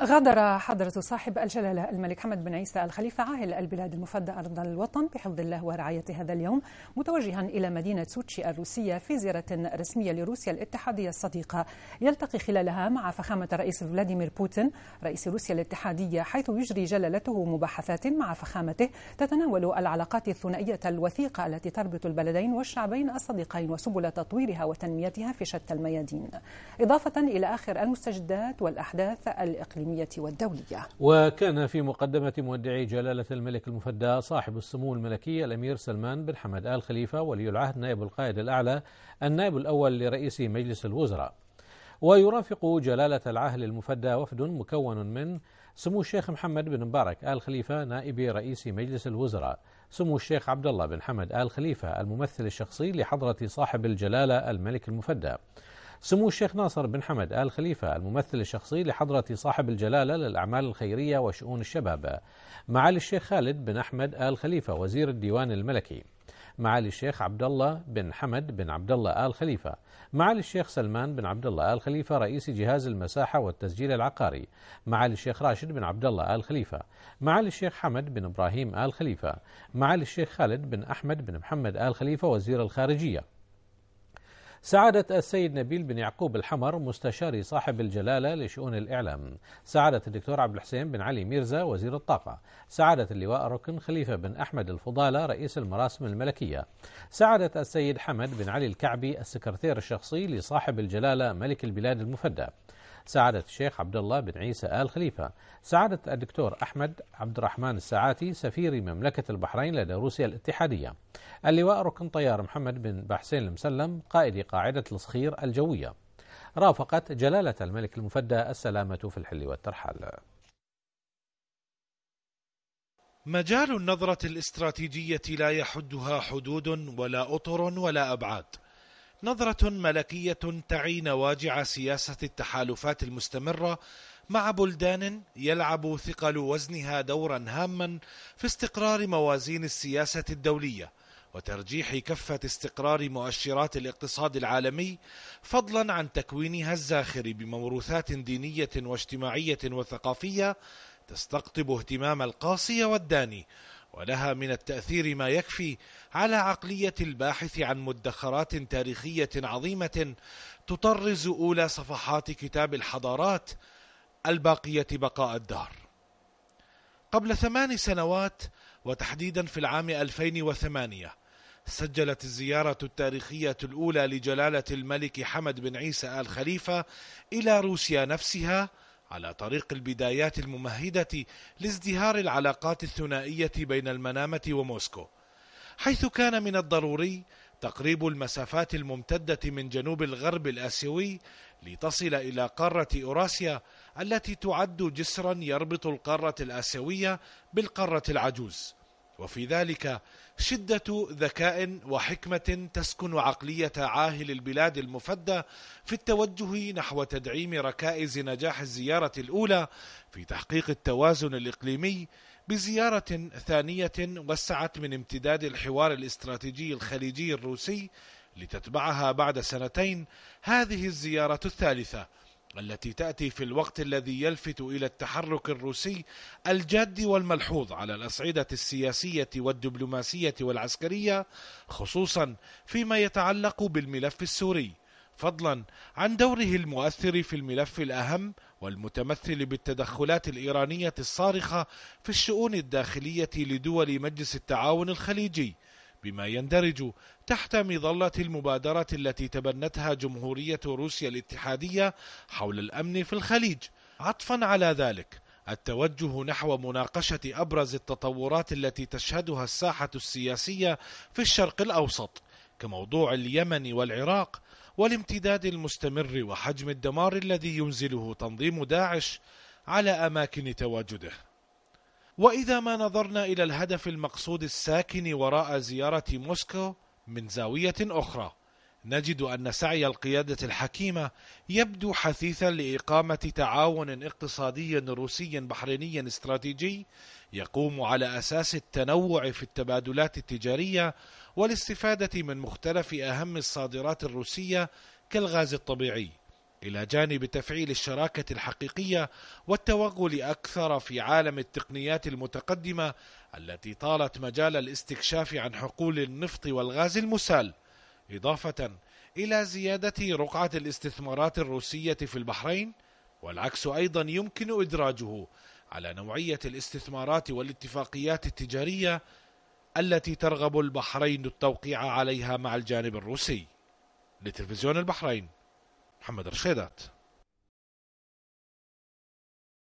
غادر حضرة صاحب الجلالة الملك حمد بن عيسى الخليفة عاهل البلاد المفدى أرض الوطن بحفظ الله ورعاية هذا اليوم متوجها إلى مدينة سوتشي الروسية في زيارة رسمية لروسيا الاتحادية الصديقة يلتقي خلالها مع فخامة الرئيس فلاديمير بوتين رئيس روسيا الاتحادية حيث يجري جلالته مباحثات مع فخامته تتناول العلاقات الثنائية الوثيقة التي تربط البلدين والشعبين الصديقين وسبل تطويرها وتنميتها في شتى الميادين إضافة إلى آخر المستجدات والأحداث الإقليمية الإقليمية والدولية وكان في مقدمة مودعي جلالة الملك المفدى صاحب السمو الملكي الأمير سلمان بن حمد آل خليفة ولي العهد نائب القائد الأعلى النائب الأول لرئيس مجلس الوزراء ويرافق جلالة العهل المفدى وفد مكون من سمو الشيخ محمد بن مبارك آل خليفة نائب رئيس مجلس الوزراء سمو الشيخ عبد الله بن حمد آل خليفة الممثل الشخصي لحضرة صاحب الجلالة الملك المفدى سمو الشيخ ناصر بن حمد آل خليفة الممثل الشخصي لحضرة صاحب الجلالة للأعمال الخيرية وشؤون الشباب معالي الشيخ خالد بن أحمد آل خليفة وزير الديوان الملكي معالي الشيخ عبد الله بن حمد بن عبد الله آل خليفة معالي الشيخ سلمان بن عبد الله آل خليفة رئيس جهاز المساحة والتسجيل العقاري معالي الشيخ راشد بن عبد الله آل خليفة معالي الشيخ حمد بن إبراهيم آل خليفة معالي الشيخ خالد بن أحمد بن محمد آل خليفة وزير الخارجية سعادة السيد نبيل بن يعقوب الحمر مستشاري صاحب الجلالة لشؤون الإعلام سعادة الدكتور عبد الحسين بن علي ميرزا وزير الطاقة سعادة اللواء ركن خليفة بن أحمد الفضالة رئيس المراسم الملكية سعادة السيد حمد بن علي الكعبي السكرتير الشخصي لصاحب الجلالة ملك البلاد المفدى سعادة الشيخ عبد الله بن عيسى آل خليفة سعادة الدكتور أحمد عبد الرحمن السعاتي سفير مملكة البحرين لدى روسيا الاتحادية اللواء ركن طيار محمد بن بحسين المسلم قائد قاعدة الصخير الجوية رافقت جلالة الملك المفدى السلامة في الحل والترحال مجال النظرة الاستراتيجية لا يحدها حدود ولا أطر ولا أبعاد نظرة ملكية تعي نواجع سياسة التحالفات المستمرة مع بلدان يلعب ثقل وزنها دورا هاما في استقرار موازين السياسة الدولية وترجيح كفة استقرار مؤشرات الاقتصاد العالمي فضلا عن تكوينها الزاخر بموروثات دينية واجتماعية وثقافية تستقطب اهتمام القاصي والداني ولها من التأثير ما يكفي على عقلية الباحث عن مدخرات تاريخية عظيمة تطرز أولى صفحات كتاب الحضارات الباقية بقاء الدهر قبل ثمان سنوات وتحديدا في العام 2008 سجلت الزيارة التاريخية الأولى لجلالة الملك حمد بن عيسى آل خليفة إلى روسيا نفسها على طريق البدايات الممهدة لازدهار العلاقات الثنائية بين المنامة وموسكو حيث كان من الضروري تقريب المسافات الممتدة من جنوب الغرب الآسيوي لتصل إلى قارة أوراسيا التي تعد جسرا يربط القارة الآسيوية بالقارة العجوز وفي ذلك شدة ذكاء وحكمة تسكن عقلية عاهل البلاد المفدى في التوجه نحو تدعيم ركائز نجاح الزيارة الأولى في تحقيق التوازن الإقليمي بزيارة ثانية وسعت من امتداد الحوار الاستراتيجي الخليجي الروسي لتتبعها بعد سنتين هذه الزيارة الثالثة التي تأتي في الوقت الذي يلفت إلى التحرك الروسي الجاد والملحوظ على الأصعدة السياسية والدبلوماسية والعسكرية خصوصا فيما يتعلق بالملف السوري فضلا عن دوره المؤثر في الملف الأهم والمتمثل بالتدخلات الإيرانية الصارخة في الشؤون الداخلية لدول مجلس التعاون الخليجي بما يندرج تحت مظلة المبادرة التي تبنتها جمهورية روسيا الاتحادية حول الأمن في الخليج عطفا على ذلك التوجه نحو مناقشة أبرز التطورات التي تشهدها الساحة السياسية في الشرق الأوسط كموضوع اليمن والعراق والامتداد المستمر وحجم الدمار الذي ينزله تنظيم داعش على أماكن تواجده وإذا ما نظرنا إلى الهدف المقصود الساكن وراء زيارة موسكو من زاوية أخرى نجد أن سعي القيادة الحكيمة يبدو حثيثا لإقامة تعاون اقتصادي روسي بحريني استراتيجي يقوم على أساس التنوع في التبادلات التجارية والاستفادة من مختلف أهم الصادرات الروسية كالغاز الطبيعي الى جانب تفعيل الشراكه الحقيقيه والتوغل اكثر في عالم التقنيات المتقدمه التي طالت مجال الاستكشاف عن حقول النفط والغاز المسال اضافه الى زياده رقعه الاستثمارات الروسيه في البحرين والعكس ايضا يمكن ادراجه على نوعيه الاستثمارات والاتفاقيات التجاريه التي ترغب البحرين التوقيع عليها مع الجانب الروسي لتلفزيون البحرين محمد رشيدات